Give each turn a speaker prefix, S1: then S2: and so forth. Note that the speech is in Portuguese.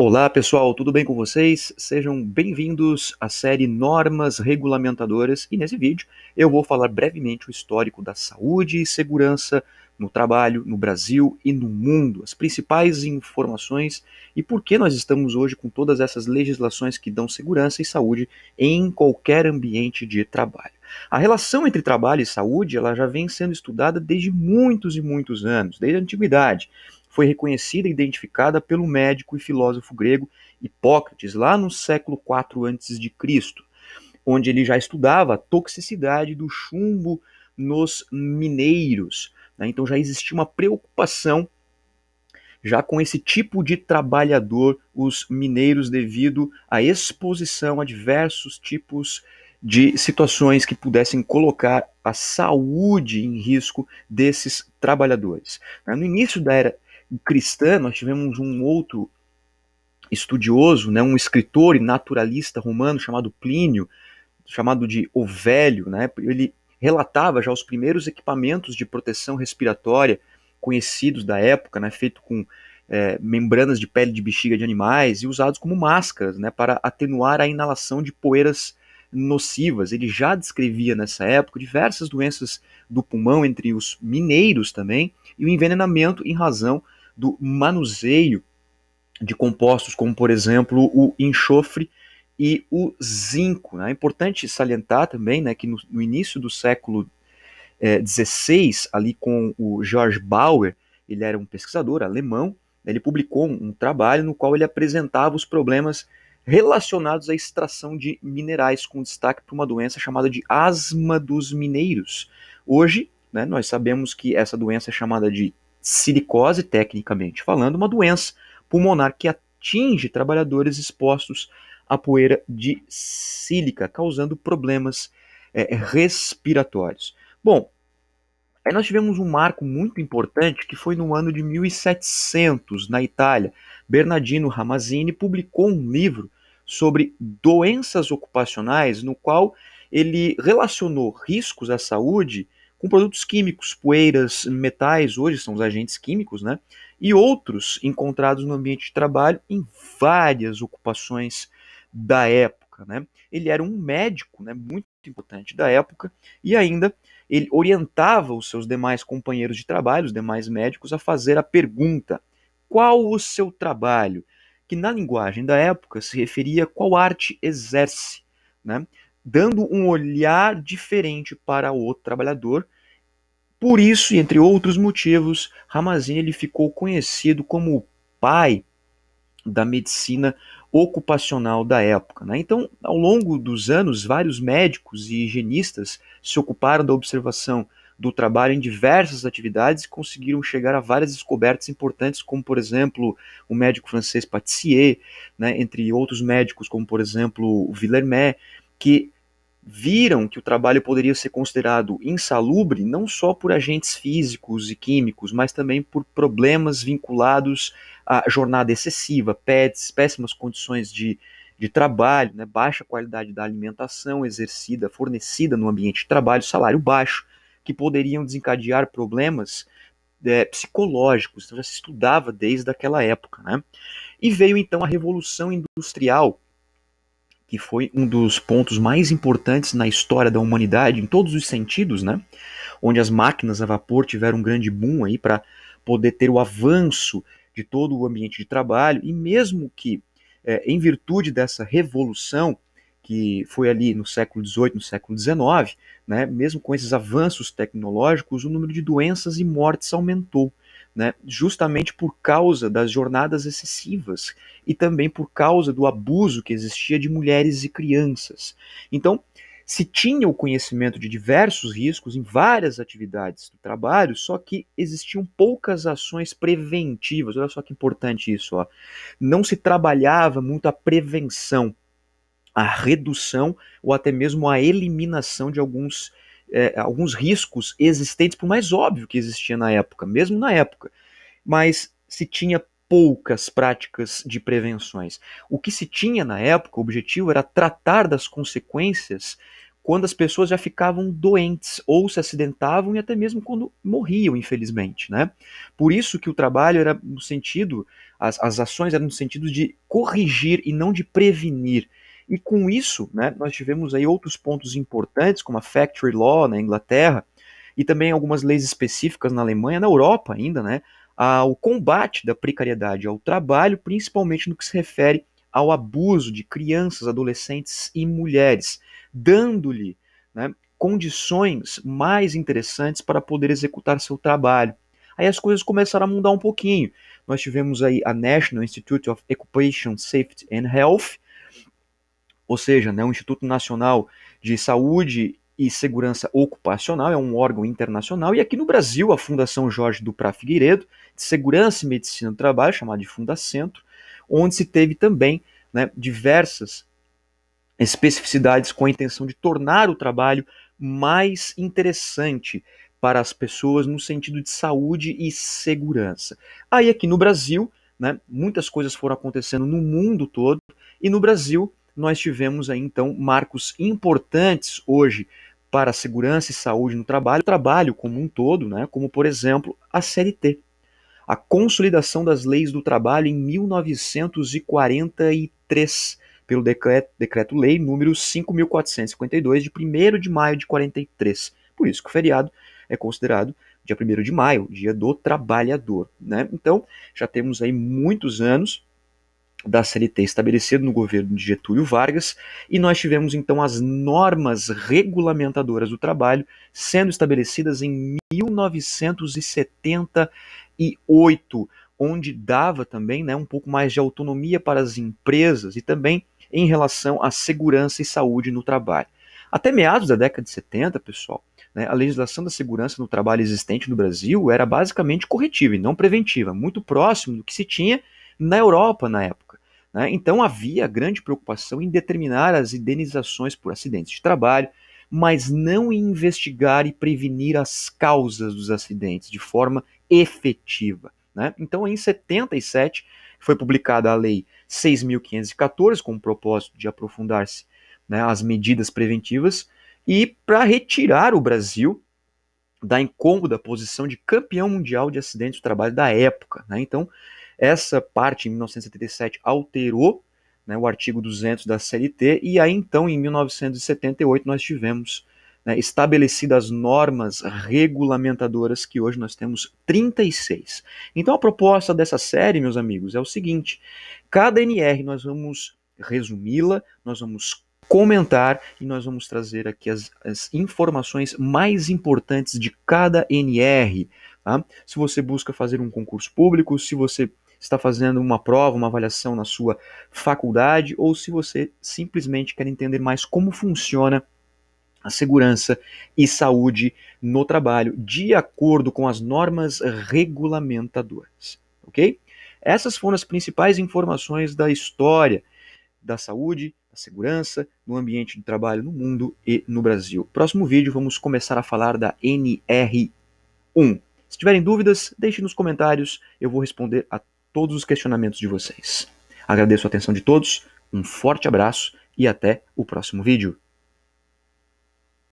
S1: Olá pessoal, tudo bem com vocês? Sejam bem-vindos à série Normas Regulamentadoras e nesse vídeo eu vou falar brevemente o histórico da saúde e segurança no trabalho, no Brasil e no mundo, as principais informações e por que nós estamos hoje com todas essas legislações que dão segurança e saúde em qualquer ambiente de trabalho. A relação entre trabalho e saúde ela já vem sendo estudada desde muitos e muitos anos, desde a antiguidade foi reconhecida e identificada pelo médico e filósofo grego Hipócrates, lá no século IV a.C., onde ele já estudava a toxicidade do chumbo nos mineiros. Né? Então já existia uma preocupação já com esse tipo de trabalhador, os mineiros, devido à exposição a diversos tipos de situações que pudessem colocar a saúde em risco desses trabalhadores. Né? No início da era cristã, nós tivemos um outro estudioso, né, um escritor e naturalista romano chamado Plínio, chamado de O Velho, né, ele relatava já os primeiros equipamentos de proteção respiratória conhecidos da época, né, feito com é, membranas de pele de bexiga de animais e usados como máscaras né, para atenuar a inalação de poeiras nocivas. Ele já descrevia nessa época diversas doenças do pulmão entre os mineiros também e o envenenamento em razão do manuseio de compostos como, por exemplo, o enxofre e o zinco. Né? É importante salientar também né, que no, no início do século XVI, eh, ali com o George Bauer, ele era um pesquisador alemão, né, ele publicou um, um trabalho no qual ele apresentava os problemas relacionados à extração de minerais, com destaque para uma doença chamada de asma dos mineiros. Hoje, né, nós sabemos que essa doença é chamada de silicose, tecnicamente falando, uma doença pulmonar que atinge trabalhadores expostos à poeira de sílica, causando problemas é, respiratórios. Bom, aí nós tivemos um marco muito importante que foi no ano de 1700, na Itália. Bernardino Ramazzini publicou um livro sobre doenças ocupacionais, no qual ele relacionou riscos à saúde com produtos químicos, poeiras, metais, hoje são os agentes químicos, né? E outros encontrados no ambiente de trabalho em várias ocupações da época, né? Ele era um médico, né, muito importante da época e ainda ele orientava os seus demais companheiros de trabalho, os demais médicos a fazer a pergunta: qual o seu trabalho? Que na linguagem da época se referia a qual arte exerce, né? dando um olhar diferente para o trabalhador. Por isso, e entre outros motivos, Ramazinha ele ficou conhecido como o pai da medicina ocupacional da época. Né? Então, ao longo dos anos, vários médicos e higienistas se ocuparam da observação do trabalho em diversas atividades e conseguiram chegar a várias descobertas importantes, como, por exemplo, o médico francês Patissier, né? entre outros médicos, como, por exemplo, Villermé, que viram que o trabalho poderia ser considerado insalubre não só por agentes físicos e químicos, mas também por problemas vinculados à jornada excessiva, PETs, péssimas condições de, de trabalho, né, baixa qualidade da alimentação exercida, fornecida no ambiente de trabalho, salário baixo, que poderiam desencadear problemas é, psicológicos. Então já se estudava desde aquela época. Né? E veio então a Revolução Industrial que foi um dos pontos mais importantes na história da humanidade, em todos os sentidos, né? Onde as máquinas a vapor tiveram um grande boom aí para poder ter o avanço de todo o ambiente de trabalho, e mesmo que, é, em virtude dessa revolução, que foi ali no século XVIII, no século XIX, né, mesmo com esses avanços tecnológicos, o número de doenças e mortes aumentou né, justamente por causa das jornadas excessivas e também por causa do abuso que existia de mulheres e crianças. Então, se tinha o conhecimento de diversos riscos em várias atividades do trabalho, só que existiam poucas ações preventivas. Olha só que importante isso, ó. Não se trabalhava muito a prevenção, a redução ou até mesmo a eliminação de alguns é, alguns riscos existentes, por mais óbvio que existia na época, mesmo na época, mas se tinha poucas práticas de prevenções. O que se tinha na época, o objetivo era tratar das consequências quando as pessoas já ficavam doentes ou se acidentavam e até mesmo quando morriam, infelizmente. Né? Por isso que o trabalho era no sentido, as, as ações eram no sentido de corrigir e não de prevenir. E com isso, né, nós tivemos aí outros pontos importantes, como a Factory Law na Inglaterra, e também algumas leis específicas na Alemanha, na Europa ainda, né, ao combate da precariedade ao trabalho, principalmente no que se refere ao abuso de crianças, adolescentes e mulheres, dando-lhe né, condições mais interessantes para poder executar seu trabalho. Aí as coisas começaram a mudar um pouquinho. Nós tivemos aí a National Institute of Occupation Safety and Health, ou seja, né, o Instituto Nacional de Saúde e Segurança Ocupacional, é um órgão internacional, e aqui no Brasil, a Fundação Jorge Duprat Figueiredo, de Segurança e Medicina do Trabalho, chamada de Fundacentro, onde se teve também né, diversas especificidades com a intenção de tornar o trabalho mais interessante para as pessoas no sentido de saúde e segurança. Aí aqui no Brasil, né, muitas coisas foram acontecendo no mundo todo, e no Brasil nós tivemos aí então marcos importantes hoje para a segurança e saúde no trabalho, trabalho como um todo, né? como por exemplo a CLT, a Consolidação das Leis do Trabalho em 1943, pelo Decreto-Lei decreto número 5.452, de 1 de maio de 43. Por isso que o feriado é considerado dia 1 de maio, dia do trabalhador. Né? Então, já temos aí muitos anos da CLT estabelecido no governo de Getúlio Vargas, e nós tivemos então as normas regulamentadoras do trabalho sendo estabelecidas em 1978, onde dava também né, um pouco mais de autonomia para as empresas e também em relação à segurança e saúde no trabalho. Até meados da década de 70, pessoal, né, a legislação da segurança no trabalho existente no Brasil era basicamente corretiva e não preventiva, muito próximo do que se tinha na Europa na época. Né? Então havia grande preocupação em determinar as indenizações por acidentes de trabalho, mas não em investigar e prevenir as causas dos acidentes de forma efetiva. Né? Então, em 77, foi publicada a Lei 6.514, com o propósito de aprofundar-se né, as medidas preventivas e para retirar o Brasil da incômoda posição de campeão mundial de acidentes de trabalho da época. Né? Então, essa parte, em 1977, alterou né, o artigo 200 da CLT, e aí então, em 1978, nós tivemos né, estabelecidas normas regulamentadoras que hoje nós temos 36. Então, a proposta dessa série, meus amigos, é o seguinte: cada NR nós vamos resumi-la, nós vamos comentar e nós vamos trazer aqui as, as informações mais importantes de cada NR. Tá? Se você busca fazer um concurso público, se você está fazendo uma prova, uma avaliação na sua faculdade, ou se você simplesmente quer entender mais como funciona a segurança e saúde no trabalho, de acordo com as normas regulamentadoras. Ok? Essas foram as principais informações da história da saúde, da segurança, no ambiente de trabalho no mundo e no Brasil. Próximo vídeo vamos começar a falar da NR1. Se tiverem dúvidas, deixe nos comentários, eu vou responder a todos os questionamentos de vocês. Agradeço a atenção de todos, um forte abraço e até o próximo vídeo.